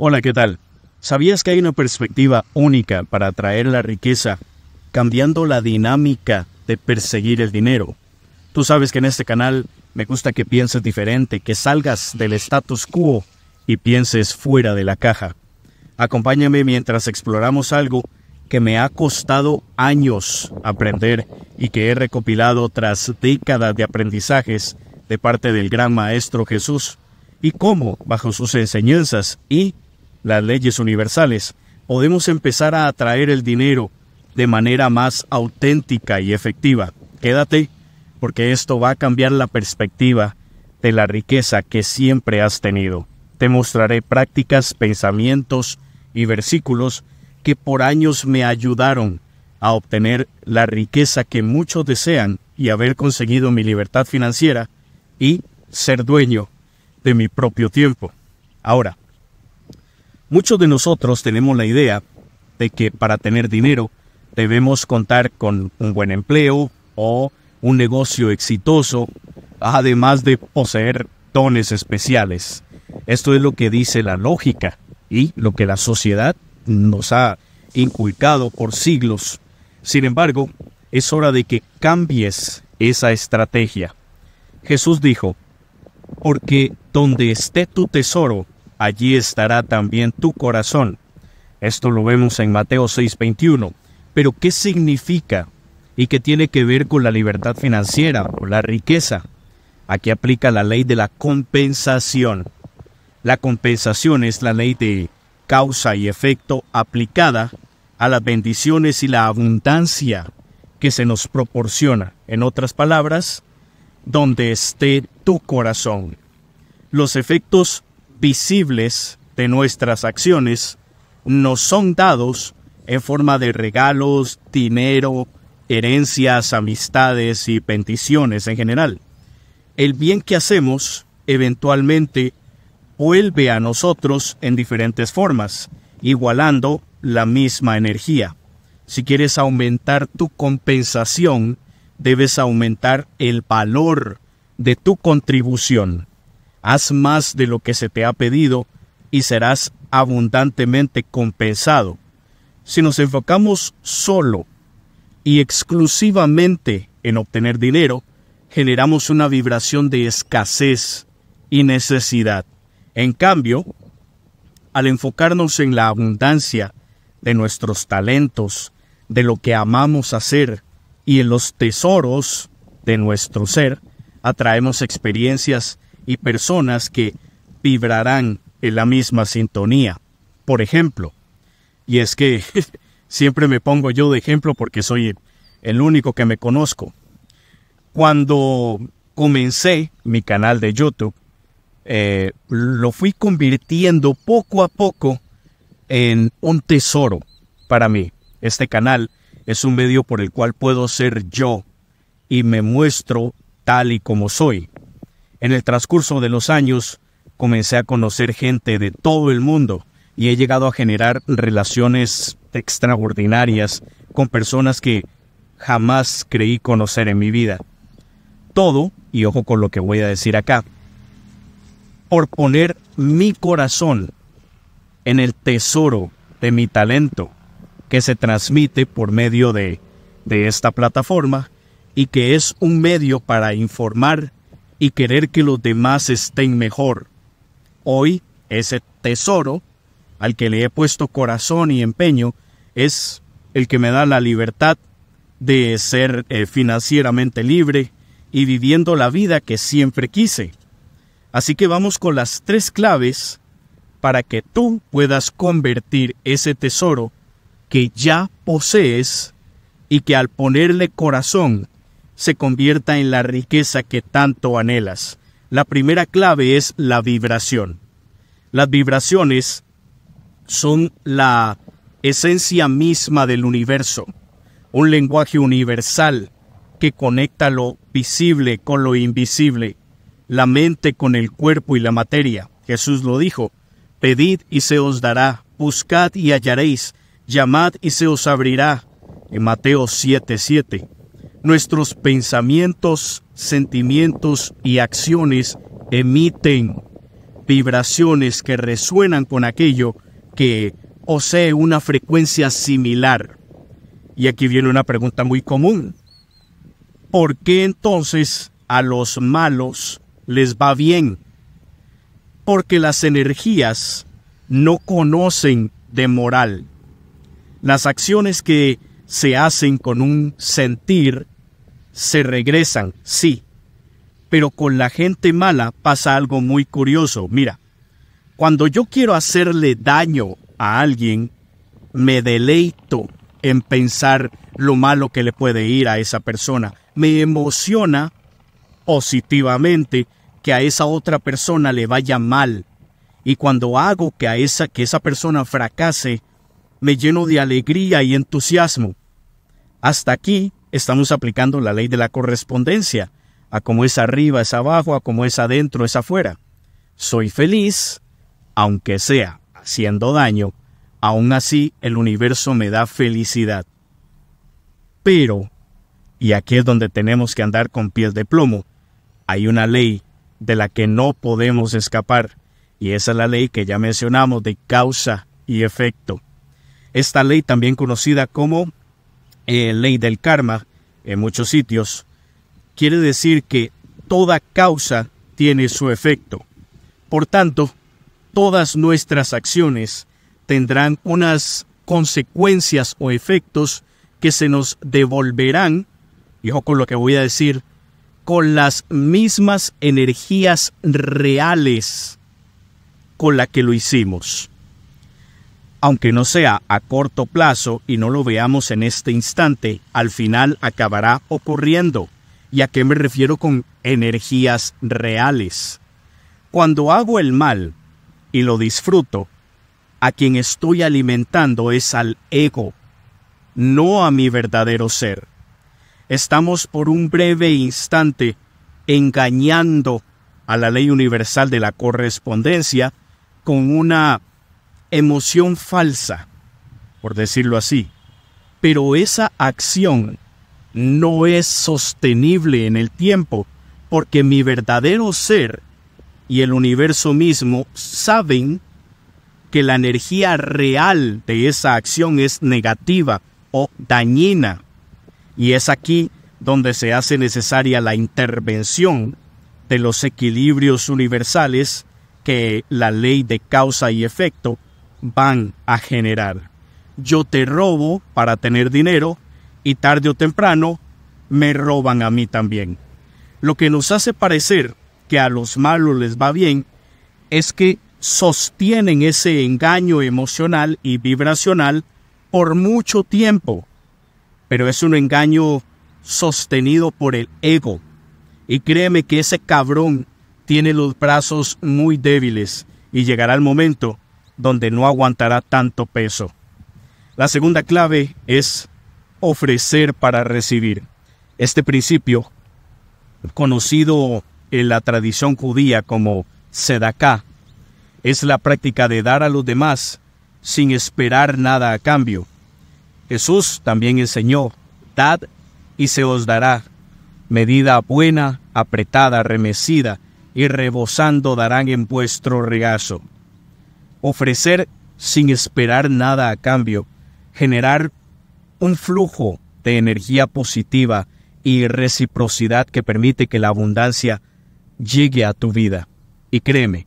Hola, ¿qué tal? ¿Sabías que hay una perspectiva única para atraer la riqueza, cambiando la dinámica de perseguir el dinero? Tú sabes que en este canal me gusta que pienses diferente, que salgas del status quo y pienses fuera de la caja. Acompáñame mientras exploramos algo que me ha costado años aprender y que he recopilado tras décadas de aprendizajes de parte del gran maestro Jesús, y cómo, bajo sus enseñanzas y las leyes universales, podemos empezar a atraer el dinero de manera más auténtica y efectiva. Quédate, porque esto va a cambiar la perspectiva de la riqueza que siempre has tenido. Te mostraré prácticas, pensamientos y versículos que por años me ayudaron a obtener la riqueza que muchos desean y haber conseguido mi libertad financiera y ser dueño de mi propio tiempo. Ahora, Muchos de nosotros tenemos la idea de que para tener dinero debemos contar con un buen empleo o un negocio exitoso, además de poseer dones especiales. Esto es lo que dice la lógica y lo que la sociedad nos ha inculcado por siglos. Sin embargo, es hora de que cambies esa estrategia. Jesús dijo, porque donde esté tu tesoro, allí estará también tu corazón. Esto lo vemos en Mateo 6:21. Pero ¿qué significa y qué tiene que ver con la libertad financiera o la riqueza? Aquí aplica la ley de la compensación. La compensación es la ley de causa y efecto aplicada a las bendiciones y la abundancia que se nos proporciona. En otras palabras, donde esté tu corazón. Los efectos visibles de nuestras acciones nos son dados en forma de regalos, dinero, herencias, amistades y bendiciones en general. El bien que hacemos eventualmente vuelve a nosotros en diferentes formas, igualando la misma energía. Si quieres aumentar tu compensación, debes aumentar el valor de tu contribución haz más de lo que se te ha pedido y serás abundantemente compensado. Si nos enfocamos solo y exclusivamente en obtener dinero, generamos una vibración de escasez y necesidad. En cambio, al enfocarnos en la abundancia de nuestros talentos, de lo que amamos hacer y en los tesoros de nuestro ser, atraemos experiencias y personas que vibrarán en la misma sintonía. Por ejemplo, y es que siempre me pongo yo de ejemplo porque soy el único que me conozco. Cuando comencé mi canal de YouTube, eh, lo fui convirtiendo poco a poco en un tesoro para mí. Este canal es un medio por el cual puedo ser yo y me muestro tal y como soy. En el transcurso de los años, comencé a conocer gente de todo el mundo y he llegado a generar relaciones extraordinarias con personas que jamás creí conocer en mi vida. Todo, y ojo con lo que voy a decir acá, por poner mi corazón en el tesoro de mi talento que se transmite por medio de, de esta plataforma y que es un medio para informar y querer que los demás estén mejor. Hoy, ese tesoro, al que le he puesto corazón y empeño, es el que me da la libertad de ser eh, financieramente libre y viviendo la vida que siempre quise. Así que vamos con las tres claves para que tú puedas convertir ese tesoro que ya posees y que al ponerle corazón se convierta en la riqueza que tanto anhelas. La primera clave es la vibración. Las vibraciones son la esencia misma del universo, un lenguaje universal que conecta lo visible con lo invisible, la mente con el cuerpo y la materia. Jesús lo dijo, pedid y se os dará, buscad y hallaréis, llamad y se os abrirá. En Mateo 7:7. Nuestros pensamientos, sentimientos y acciones emiten vibraciones que resuenan con aquello que posee una frecuencia similar. Y aquí viene una pregunta muy común. ¿Por qué entonces a los malos les va bien? Porque las energías no conocen de moral. Las acciones que se hacen con un sentir, se regresan, sí. Pero con la gente mala pasa algo muy curioso. Mira, cuando yo quiero hacerle daño a alguien, me deleito en pensar lo malo que le puede ir a esa persona. Me emociona positivamente que a esa otra persona le vaya mal. Y cuando hago que a esa que esa persona fracase, me lleno de alegría y entusiasmo. Hasta aquí estamos aplicando la ley de la correspondencia, a como es arriba es abajo, a como es adentro es afuera. Soy feliz, aunque sea haciendo daño, aún así el universo me da felicidad. Pero, y aquí es donde tenemos que andar con pies de plomo, hay una ley de la que no podemos escapar, y esa es la ley que ya mencionamos de causa y efecto. Esta ley, también conocida como eh, ley del karma en muchos sitios, quiere decir que toda causa tiene su efecto. Por tanto, todas nuestras acciones tendrán unas consecuencias o efectos que se nos devolverán, ojo con lo que voy a decir, con las mismas energías reales con la que lo hicimos aunque no sea a corto plazo y no lo veamos en este instante, al final acabará ocurriendo. ¿Y a qué me refiero con energías reales? Cuando hago el mal y lo disfruto, a quien estoy alimentando es al ego, no a mi verdadero ser. Estamos por un breve instante engañando a la ley universal de la correspondencia con una emoción falsa, por decirlo así, pero esa acción no es sostenible en el tiempo, porque mi verdadero ser y el universo mismo saben que la energía real de esa acción es negativa o dañina. Y es aquí donde se hace necesaria la intervención de los equilibrios universales que la ley de causa y efecto van a generar. Yo te robo para tener dinero y tarde o temprano me roban a mí también. Lo que nos hace parecer que a los malos les va bien es que sostienen ese engaño emocional y vibracional por mucho tiempo, pero es un engaño sostenido por el ego. Y créeme que ese cabrón tiene los brazos muy débiles y llegará el momento donde no aguantará tanto peso. La segunda clave es ofrecer para recibir. Este principio, conocido en la tradición judía como sedaká, es la práctica de dar a los demás sin esperar nada a cambio. Jesús también enseñó, dad y se os dará, medida buena, apretada, remecida, y rebosando darán en vuestro regazo ofrecer sin esperar nada a cambio, generar un flujo de energía positiva y reciprocidad que permite que la abundancia llegue a tu vida. Y créeme,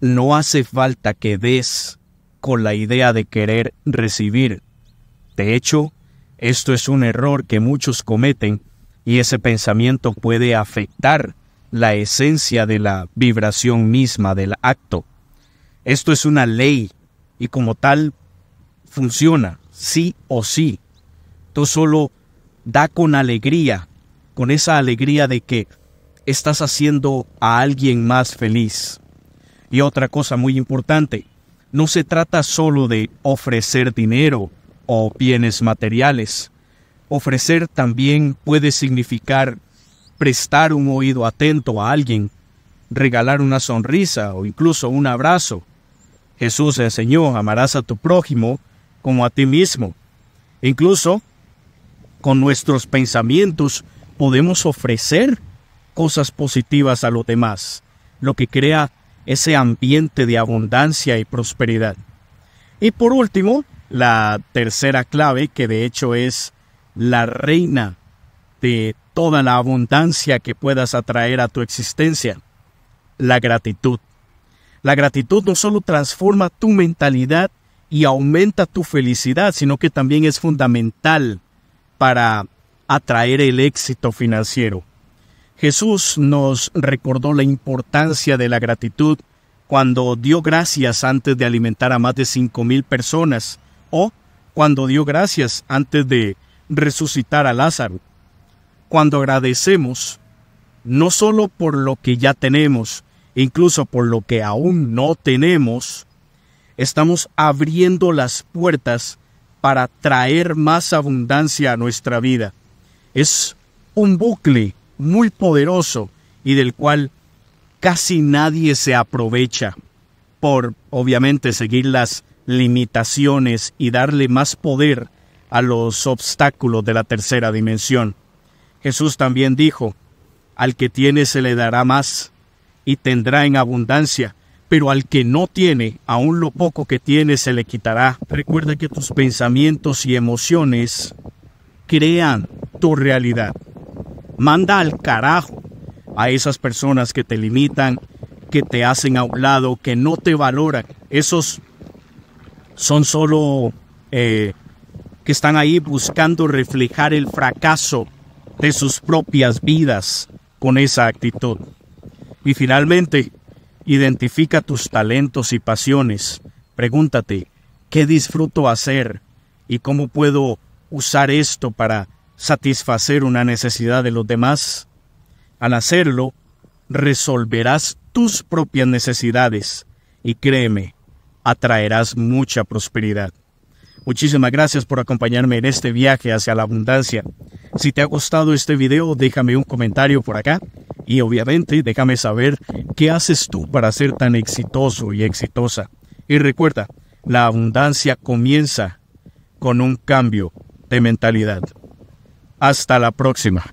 no hace falta que des con la idea de querer recibir. De hecho, esto es un error que muchos cometen y ese pensamiento puede afectar la esencia de la vibración misma del acto. Esto es una ley y como tal funciona, sí o sí. Tú solo da con alegría, con esa alegría de que estás haciendo a alguien más feliz. Y otra cosa muy importante, no se trata solo de ofrecer dinero o bienes materiales. Ofrecer también puede significar prestar un oído atento a alguien, regalar una sonrisa o incluso un abrazo, Jesús enseñó, amarás a tu prójimo como a ti mismo. Incluso con nuestros pensamientos podemos ofrecer cosas positivas a los demás, lo que crea ese ambiente de abundancia y prosperidad. Y por último, la tercera clave, que de hecho es la reina de toda la abundancia que puedas atraer a tu existencia, la gratitud. La gratitud no solo transforma tu mentalidad y aumenta tu felicidad, sino que también es fundamental para atraer el éxito financiero. Jesús nos recordó la importancia de la gratitud cuando dio gracias antes de alimentar a más de 5.000 personas o cuando dio gracias antes de resucitar a Lázaro. Cuando agradecemos, no solo por lo que ya tenemos, incluso por lo que aún no tenemos, estamos abriendo las puertas para traer más abundancia a nuestra vida. Es un bucle muy poderoso y del cual casi nadie se aprovecha por, obviamente, seguir las limitaciones y darle más poder a los obstáculos de la tercera dimensión. Jesús también dijo, al que tiene se le dará más y tendrá en abundancia, pero al que no tiene, aún lo poco que tiene se le quitará. Recuerda que tus pensamientos y emociones crean tu realidad. Manda al carajo a esas personas que te limitan, que te hacen a un lado, que no te valoran. Esos son solo eh, que están ahí buscando reflejar el fracaso de sus propias vidas con esa actitud. Y finalmente, identifica tus talentos y pasiones. Pregúntate, ¿qué disfruto hacer? ¿Y cómo puedo usar esto para satisfacer una necesidad de los demás? Al hacerlo, resolverás tus propias necesidades y créeme, atraerás mucha prosperidad. Muchísimas gracias por acompañarme en este viaje hacia la abundancia. Si te ha gustado este video, déjame un comentario por acá y obviamente déjame saber qué haces tú para ser tan exitoso y exitosa. Y recuerda, la abundancia comienza con un cambio de mentalidad. Hasta la próxima.